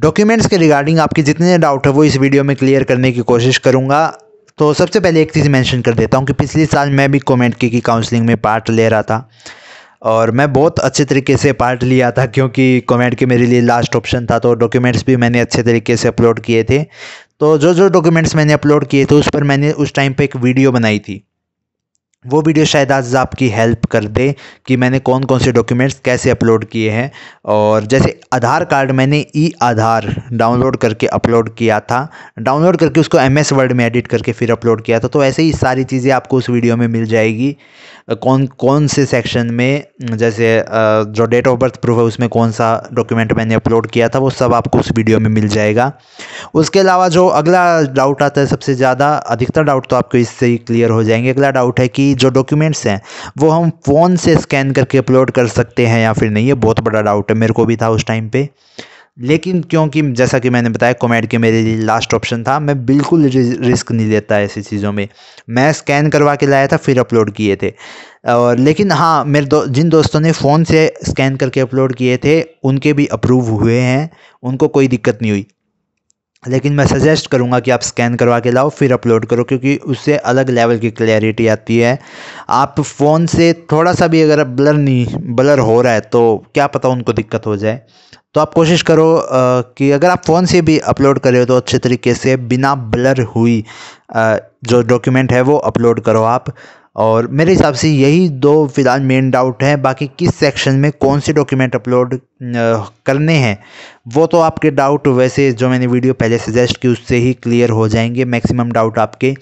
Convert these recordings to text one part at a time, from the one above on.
documents के regarding आपके जितने डाउट है वो इस वीडियो में क्लियर करने की कोशिश करूँगा तो सबसे पहले एक चीज़ मैंशन कर देता हूँ कि पिछले साल मैं भी कॉमेंट की, की काउंसलिंग में पार्ट ले रहा था और मैं बहुत अच्छे तरीके से पार्ट लिया था क्योंकि कॉमेंट के मेरे लिए लास्ट ऑप्शन था तो डॉक्यूमेंट्स भी मैंने अच्छे तरीके से अपलोड किए थे तो जो जो डॉक्यूमेंट्स मैंने अपलोड किए थे उस पर मैंने उस टाइम पे एक वीडियो बनाई थी वो वीडियो शायद आज आपकी हेल्प कर दे कि मैंने कौन कौन से डॉक्यूमेंट्स कैसे अपलोड किए हैं और जैसे आधार कार्ड मैंने ई आधार डाउनलोड करके अपलोड किया था डाउनलोड करके उसको एम एस वर्ड में एडिट करके फिर अपलोड किया था तो ऐसे ही सारी चीज़ें आपको उस वीडियो में मिल जाएगी कौन कौन से सेक्शन में जैसे जो डेट ऑफ बर्थ प्रूफ है उसमें कौन सा डॉक्यूमेंट मैंने अपलोड किया था वो सब आपको उस वीडियो में मिल जाएगा उसके अलावा जो अगला डाउट आता है सबसे ज़्यादा अधिकतर डाउट तो आपको इससे ही क्लियर हो जाएंगे अगला डाउट है कि जो डॉक्यूमेंट्स हैं वो हम फ़ोन से स्कैन करके अपलोड कर सकते हैं या फिर नहीं ये बहुत बड़ा डाउट है मेरे को भी था उस टाइम पर लेकिन क्योंकि जैसा कि मैंने बताया कोमेड के मेरे लिए लास्ट ऑप्शन था मैं बिल्कुल रिस्क नहीं लेता ऐसी चीज़ों में मैं स्कैन करवा के लाया था फिर अपलोड किए थे और लेकिन हाँ मेरे दो जिन दोस्तों ने फ़ोन से स्कैन करके अपलोड किए थे उनके भी अप्रूव हुए हैं उनको कोई दिक्कत नहीं हुई लेकिन मैं सजेस्ट करूंगा कि आप स्कैन करवा के लाओ फिर अपलोड करो क्योंकि उससे अलग लेवल की क्लैरिटी आती है आप फ़ोन से थोड़ा सा भी अगर ब्लर नहीं ब्लर हो रहा है तो क्या पता उनको दिक्कत हो जाए तो आप कोशिश करो कि अगर आप फ़ोन से भी अपलोड कर रहे हो तो अच्छे तरीके से बिना ब्लर हुई जो डॉक्यूमेंट है वो अपलोड करो आप और मेरे हिसाब से यही दो फ़िलहाल मेन डाउट हैं बाकी किस सेक्शन में कौन से डॉक्यूमेंट अपलोड करने हैं वो तो आपके डाउट वैसे जो मैंने वीडियो पहले सजेस्ट की उससे ही क्लियर हो जाएंगे मैक्सिमम डाउट आपके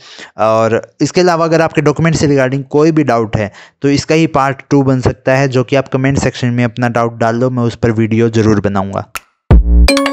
और इसके अलावा अगर आपके डॉक्यूमेंट से रिगार्डिंग कोई भी डाउट है तो इसका ही पार्ट टू बन सकता है जो कि आप कमेंट सेक्शन में अपना डाउट डाल दो मैं उस पर वीडियो ज़रूर बनाऊँगा